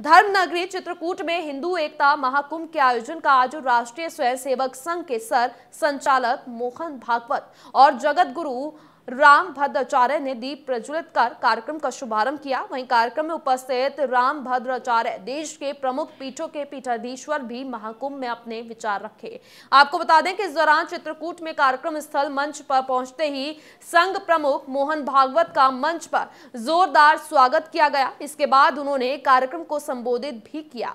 धर्म नगरी चित्रकूट में हिंदू एकता महाकुंभ के आयोजन का आज राष्ट्रीय स्वयंसेवक संघ के सर संचालक मोहन भागवत और जगत गुरु राम भद्राचार्य ने दीप प्रज्वलित कर कार्यक्रम का शुभारंभ किया वहीं कार्यक्रम में उपस्थित राम भद्राचार्य देश के प्रमुख पीठों के पीठाधीश्वर भी महाकुंभ में अपने विचार रखे आपको बता दें कि इस दौरान चित्रकूट में कार्यक्रम स्थल मंच पर पहुंचते ही संघ प्रमुख मोहन भागवत का मंच पर जोरदार स्वागत किया गया इसके बाद उन्होंने कार्यक्रम को संबोधित भी किया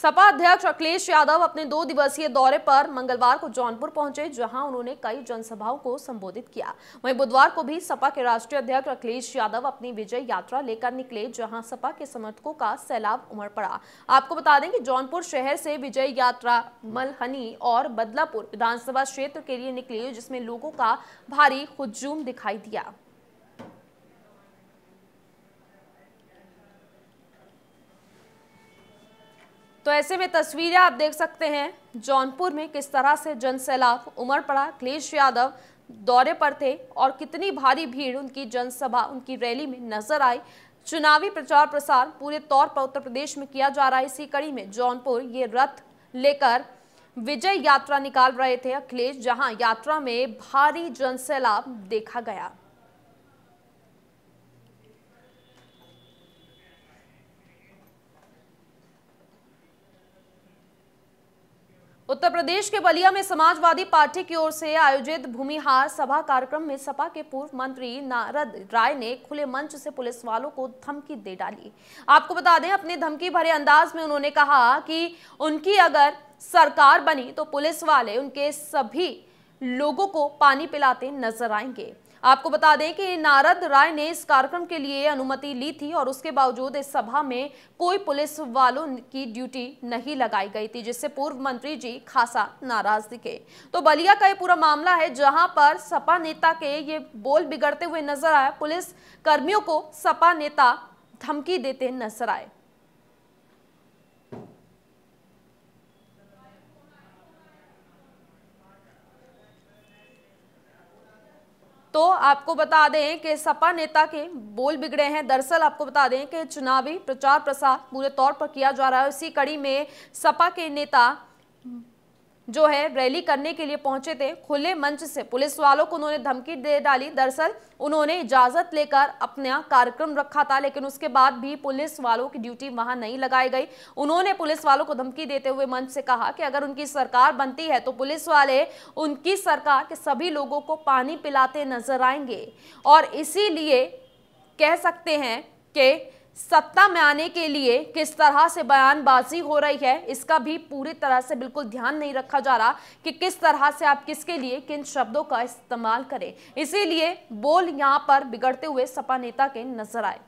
सपा अध्यक्ष अखिलेश यादव अपने दो दिवसीय दौरे पर मंगलवार को जौनपुर पहुंचे जहां उन्होंने कई जनसभाओं को संबोधित किया वहीं बुधवार को भी सपा के राष्ट्रीय अध्यक्ष अखिलेश यादव अपनी विजय यात्रा लेकर निकले जहां सपा के समर्थकों का सैलाब उमड़ पड़ा आपको बता दें कि जौनपुर शहर से विजय यात्रा मलहनी और बदलापुर विधानसभा क्षेत्र के लिए निकली जिसमें लोगों का भारी हजूम दिखाई दिया तो ऐसे में तस्वीरें आप देख सकते हैं जौनपुर में किस तरह से जन सैलाब उमड़ पड़ा अखिलेश यादव दौरे पर थे और कितनी भारी भीड़ उनकी जनसभा उनकी रैली में नजर आई चुनावी प्रचार प्रसार पूरे तौर पर उत्तर प्रदेश में किया जा रहा है इसी कड़ी में जौनपुर ये रथ लेकर विजय यात्रा निकाल रहे थे अखिलेश जहां यात्रा में भारी जन सैलाब देखा गया उत्तर प्रदेश के बलिया में समाजवादी पार्टी की ओर से आयोजित भूमिहार सभा कार्यक्रम में सपा के पूर्व मंत्री नारद राय ने खुले मंच से पुलिस वालों को धमकी दे डाली आपको बता दें अपने धमकी भरे अंदाज में उन्होंने कहा कि उनकी अगर सरकार बनी तो पुलिस वाले उनके सभी लोगों को पानी पिलाते नजर आएंगे आपको बता दें कि नारद राय ने इस कार्यक्रम के लिए अनुमति ली थी और उसके बावजूद इस सभा में कोई पुलिस वालों की ड्यूटी नहीं लगाई गई थी जिससे पूर्व मंत्री जी खासा नाराज दिखे तो बलिया का ये पूरा मामला है जहां पर सपा नेता के ये बोल बिगड़ते हुए नजर आया पुलिस कर्मियों को सपा नेता धमकी देते नजर आए तो आपको बता दें कि सपा नेता के बोल बिगड़े हैं दरअसल आपको बता दें कि चुनावी प्रचार प्रसार पूरे तौर पर किया जा रहा है इसी कड़ी में सपा के नेता जो है रैली करने के लिए पहुंचे थे खुले मंच से पुलिस वालों को उन्होंने धमकी दे डाली दरअसल उन्होंने इजाजत लेकर अपना कार्यक्रम रखा था लेकिन उसके बाद भी पुलिस वालों की ड्यूटी वहां नहीं लगाई गई उन्होंने पुलिस वालों को धमकी देते हुए मंच से कहा कि अगर उनकी सरकार बनती है तो पुलिस वाले उनकी सरकार के सभी लोगों को पानी पिलाते नजर आएंगे और इसीलिए कह सकते हैं कि सत्ता में आने के लिए किस तरह से बयानबाजी हो रही है इसका भी पूरी तरह से बिल्कुल ध्यान नहीं रखा जा रहा कि किस तरह से आप किसके लिए किन शब्दों का इस्तेमाल करें इसीलिए बोल यहां पर बिगड़ते हुए सपा नेता के नजर आए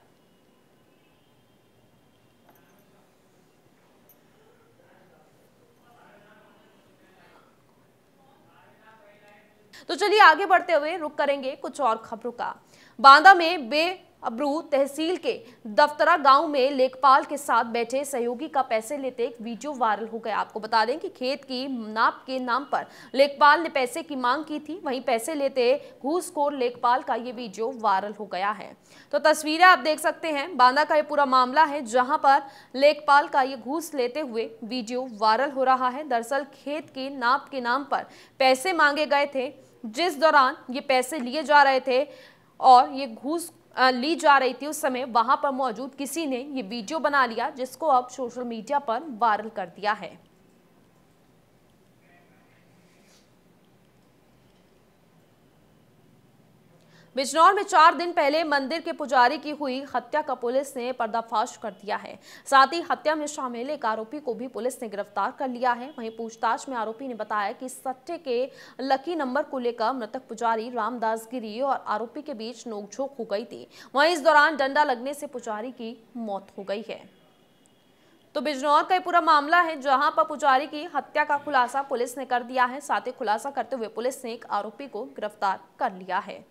तो चलिए आगे बढ़ते हुए रुक करेंगे कुछ और खबरों का बांदा में बे अबरू तहसील के दफ्तरा गांव में लेखपाल के साथ बैठे सहयोगी का पैसे लेते एक वीडियो वायरल हो गया आपको बता दें कि खेत की नाप के नाम पर लेखपाल ने पैसे की मांग की थी वहीं पैसे लेते घूसखोर लेखपाल का ये वीडियो वायरल हो गया है तो तस्वीरें आप देख सकते हैं बांदा का ये पूरा मामला है जहां पर लेखपाल का ये घूस लेते हुए वीडियो वायरल हो रहा है दरअसल खेत के नाप के नाम पर पैसे मांगे गए थे जिस दौरान ये पैसे लिए जा रहे थे और ये घूस ली जा रही थी उस समय वहां पर मौजूद किसी ने ये वीडियो बना लिया जिसको अब सोशल मीडिया पर वायरल कर दिया है बिजनौर में चार दिन पहले मंदिर के पुजारी की हुई हत्या का पुलिस ने पर्दाफाश कर दिया है साथ ही हत्या में शामिल एक आरोपी को भी पुलिस ने गिरफ्तार कर लिया है वहीं पूछताछ में आरोपी ने बताया कि सट्टे के लकी नंबर को लेकर मृतक पुजारी रामदास गिरी और आरोपी के बीच नोकझोंक हो गई थी वहीं इस दौरान डंडा लगने से पुजारी की मौत हो गई है तो बिजनौर का ये पूरा मामला है जहां पर पुजारी की हत्या का खुलासा पुलिस ने कर दिया है साथ ही खुलासा करते हुए पुलिस ने एक आरोपी को गिरफ्तार कर लिया है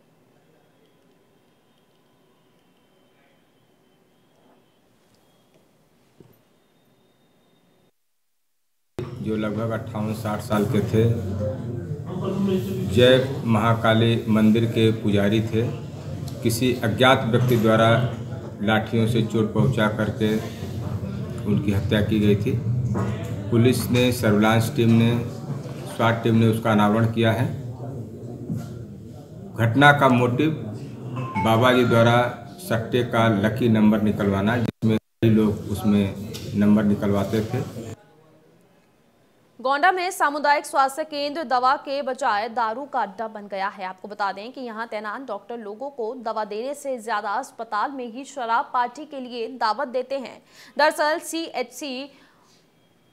जो लगभग अट्ठावन साठ साल के थे जय महाकाली मंदिर के पुजारी थे किसी अज्ञात व्यक्ति द्वारा लाठियों से चोट पहुंचा करके उनकी हत्या की गई थी पुलिस ने सर्विलांस टीम ने स्वाट टीम ने उसका अनावरण किया है घटना का मोटिव बाबा जी द्वारा सट्टे का लकी नंबर निकलवाना जिसमें कई लोग उसमें नंबर निकलवाते थे गोंडा में सामुदायिक स्वास्थ्य केंद्र दवा के बजाय दारू का अड्डा बन गया है आपको बता दें कि यहां तैनात डॉक्टर लोगों को दवा देने से ज्यादा अस्पताल में ही शराब पार्टी के लिए दावत देते हैं दरअसल सी एच सी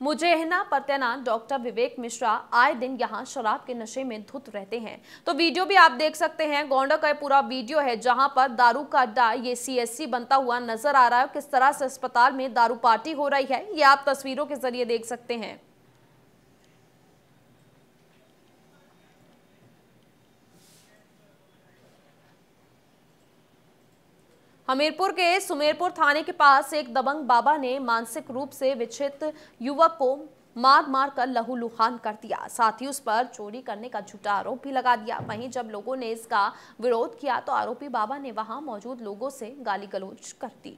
मुजेहना पर तैनात डॉक्टर विवेक मिश्रा आए दिन यहां शराब के नशे में धुत रहते हैं तो वीडियो भी आप देख सकते हैं गोंडा का पूरा वीडियो है जहां पर दारू का अड्डा ये सीएससी बनता हुआ नजर आ रहा है किस तरह से अस्पताल में दारू पार्टी हो रही है ये आप तस्वीरों के जरिए देख सकते हैं हमीरपुर के सुमेरपुर थाने के पास एक दबंग बाबा ने मानसिक रूप से विचित युवक को मार मार कर लहू लुहान कर दिया साथ ही उस पर चोरी करने का झूठा आरोप भी लगा दिया वहीं जब लोगों ने इसका विरोध किया तो आरोपी बाबा ने वहां मौजूद लोगों से गाली गलौज कर दी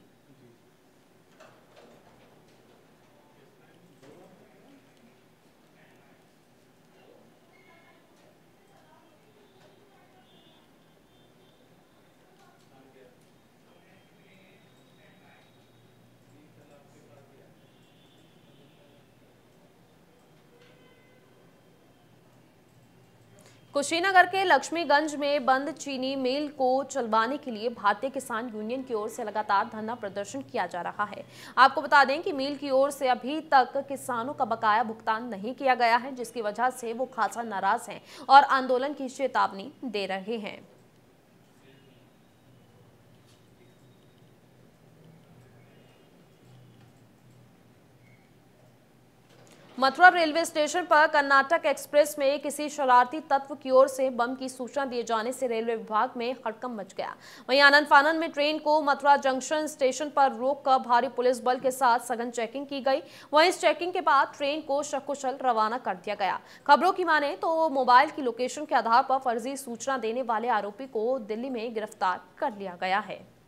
कुशीनगर के लक्ष्मीगंज में बंद चीनी मिल को चलवाने के लिए भारतीय किसान यूनियन की ओर से लगातार धरना प्रदर्शन किया जा रहा है आपको बता दें कि मिल की ओर से अभी तक किसानों का बकाया भुगतान नहीं किया गया है जिसकी वजह से वो खासा नाराज हैं और आंदोलन की चेतावनी दे रहे हैं मथुरा रेलवे स्टेशन पर कर्नाटक एक्सप्रेस में किसी शरारती तत्व की ओर से बम की सूचना दिए जाने से रेलवे विभाग में हड़कम मच गया वहीं आनंद फानन में ट्रेन को मथुरा जंक्शन स्टेशन पर रोक कर भारी पुलिस बल के साथ सघन चेकिंग की गई वहीं इस चेकिंग के बाद ट्रेन को सकुशल रवाना कर दिया गया खबरों की माने तो मोबाइल की लोकेशन के आधार पर फर्जी सूचना देने वाले आरोपी को दिल्ली में गिरफ्तार कर लिया गया है